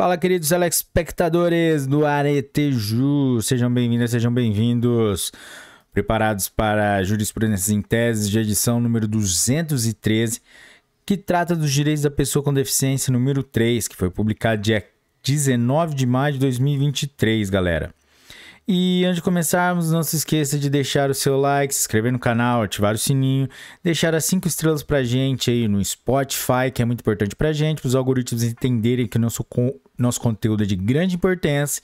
Fala, queridos telespectadores do Areteju. Sejam bem vindos sejam bem-vindos. Preparados para Jurisprudências em Tese de edição número 213, que trata dos direitos da pessoa com deficiência número 3, que foi publicado dia 19 de maio de 2023, galera. E antes de começarmos, não se esqueça de deixar o seu like, se inscrever no canal, ativar o sininho, deixar as 5 estrelas pra gente aí no Spotify, que é muito importante pra gente, para os algoritmos entenderem que o nosso, nosso conteúdo é de grande importância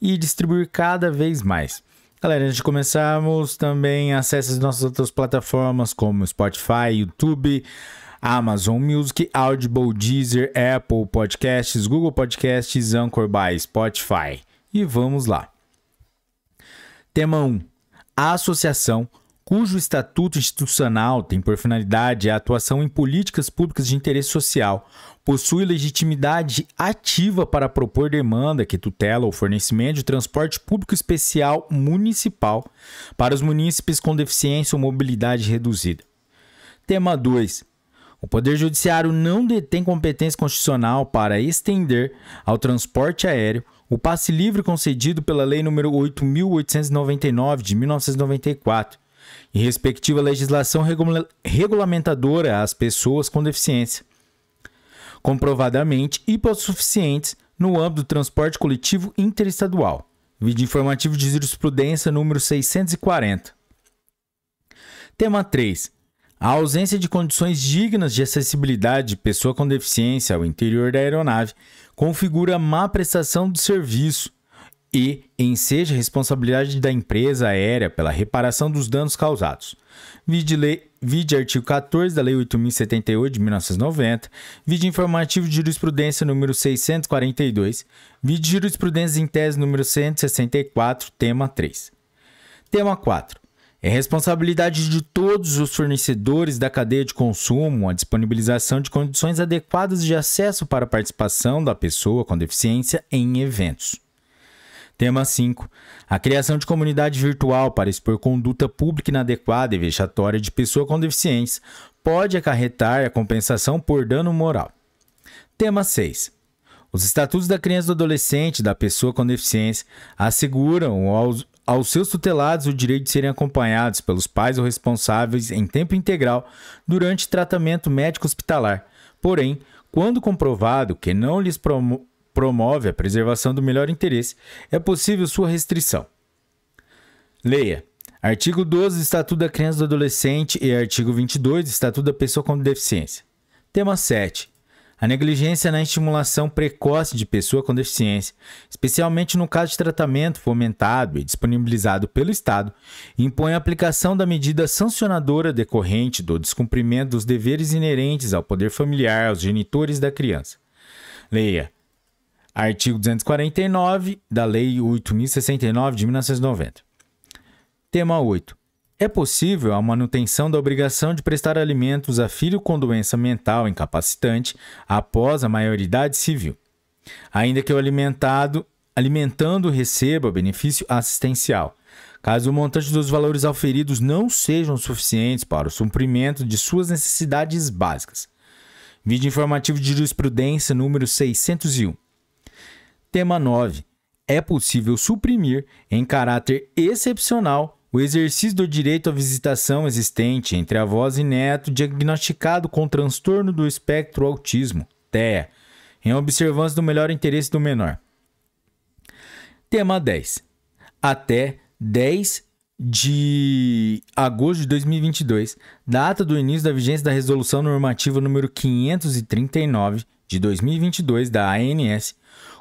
e distribuir cada vez mais. Galera, antes de começarmos, também acesse as nossas outras plataformas como Spotify, YouTube, Amazon Music, Audible, Deezer, Apple Podcasts, Google Podcasts, Anchor by Spotify. E vamos lá. Tema 1. A associação, cujo estatuto institucional tem por finalidade a atuação em políticas públicas de interesse social, possui legitimidade ativa para propor demanda que tutela o fornecimento de transporte público especial municipal para os munícipes com deficiência ou mobilidade reduzida. Tema 2. O Poder Judiciário não detém competência constitucional para estender ao transporte aéreo o passe livre concedido pela Lei nº 8.899 de 1994 e respectiva legislação regula regulamentadora às pessoas com deficiência, comprovadamente hipossuficientes no âmbito do transporte coletivo interestadual. Vídeo informativo de jurisprudência número 640. Tema 3. A ausência de condições dignas de acessibilidade de pessoa com deficiência ao interior da aeronave configura má prestação de serviço e enseja responsabilidade da empresa aérea pela reparação dos danos causados. Vide, lei, vide artigo 14 da Lei 8.078 de 1990, vide informativo de jurisprudência número 642, vide jurisprudência em tese número 164, tema 3. Tema 4. É responsabilidade de todos os fornecedores da cadeia de consumo a disponibilização de condições adequadas de acesso para a participação da pessoa com deficiência em eventos. Tema 5. A criação de comunidade virtual para expor conduta pública inadequada e vexatória de pessoa com deficiência pode acarretar a compensação por dano moral. Tema 6. Os estatutos da criança e do adolescente da pessoa com deficiência asseguram aos aos seus tutelados o direito de serem acompanhados pelos pais ou responsáveis em tempo integral durante tratamento médico hospitalar. Porém, quando comprovado que não lhes promo promove a preservação do melhor interesse, é possível sua restrição. Leia. Artigo 12 do Estatuto da Criança e do Adolescente e artigo 22 do Estatuto da Pessoa com Deficiência. Tema 7. A negligência na estimulação precoce de pessoa com deficiência, especialmente no caso de tratamento fomentado e disponibilizado pelo Estado, impõe a aplicação da medida sancionadora decorrente do descumprimento dos deveres inerentes ao poder familiar aos genitores da criança. Leia. Artigo 249 da Lei 8.069 de 1990. Tema 8. É possível a manutenção da obrigação de prestar alimentos a filho com doença mental incapacitante após a maioridade civil, ainda que o alimentado alimentando receba benefício assistencial, caso o montante dos valores auferidos não sejam suficientes para o suprimento de suas necessidades básicas. Vídeo informativo de jurisprudência número 601. Tema 9. É possível suprimir, em caráter excepcional, o exercício do direito à visitação existente entre avós e neto diagnosticado com transtorno do espectro autismo, TEA, em observância do melhor interesse do menor. Tema 10. Até 10 de agosto de 2022, data do início da vigência da Resolução Normativa número 539 de 2022 da ANS,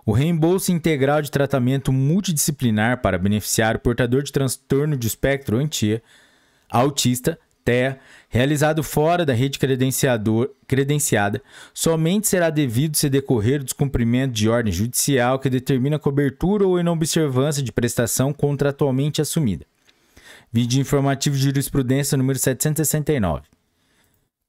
o reembolso integral de tratamento multidisciplinar para beneficiar o portador de transtorno de espectro antia, autista, TEA, realizado fora da rede credenciada, somente será devido se decorrer o descumprimento de ordem judicial que determina cobertura ou inobservância de prestação contratualmente assumida. Vídeo informativo de jurisprudência número 769.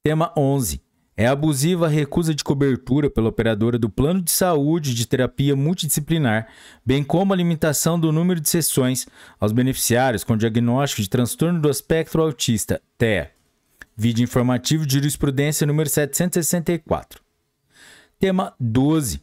Tema 11. É abusiva a recusa de cobertura pela operadora do plano de saúde de terapia multidisciplinar, bem como a limitação do número de sessões aos beneficiários com diagnóstico de transtorno do espectro autista, TEA. Vídeo informativo de jurisprudência número 764. Tema 12.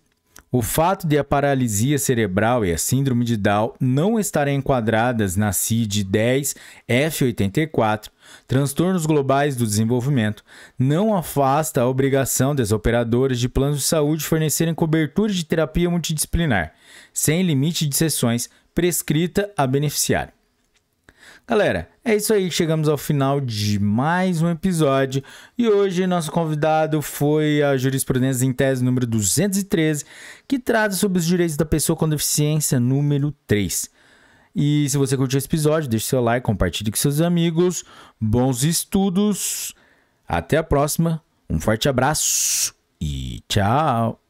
O fato de a paralisia cerebral e a síndrome de Down não estarem enquadradas na CID 10 F84 transtornos globais do desenvolvimento, não afasta a obrigação das operadoras de planos de saúde fornecerem cobertura de terapia multidisciplinar, sem limite de sessões prescrita a beneficiário. Galera, é isso aí, chegamos ao final de mais um episódio e hoje nosso convidado foi a jurisprudência em tese número 213, que trata sobre os direitos da pessoa com deficiência número 3. E se você curtiu esse episódio, deixe seu like, compartilhe com seus amigos. Bons estudos. Até a próxima. Um forte abraço e tchau.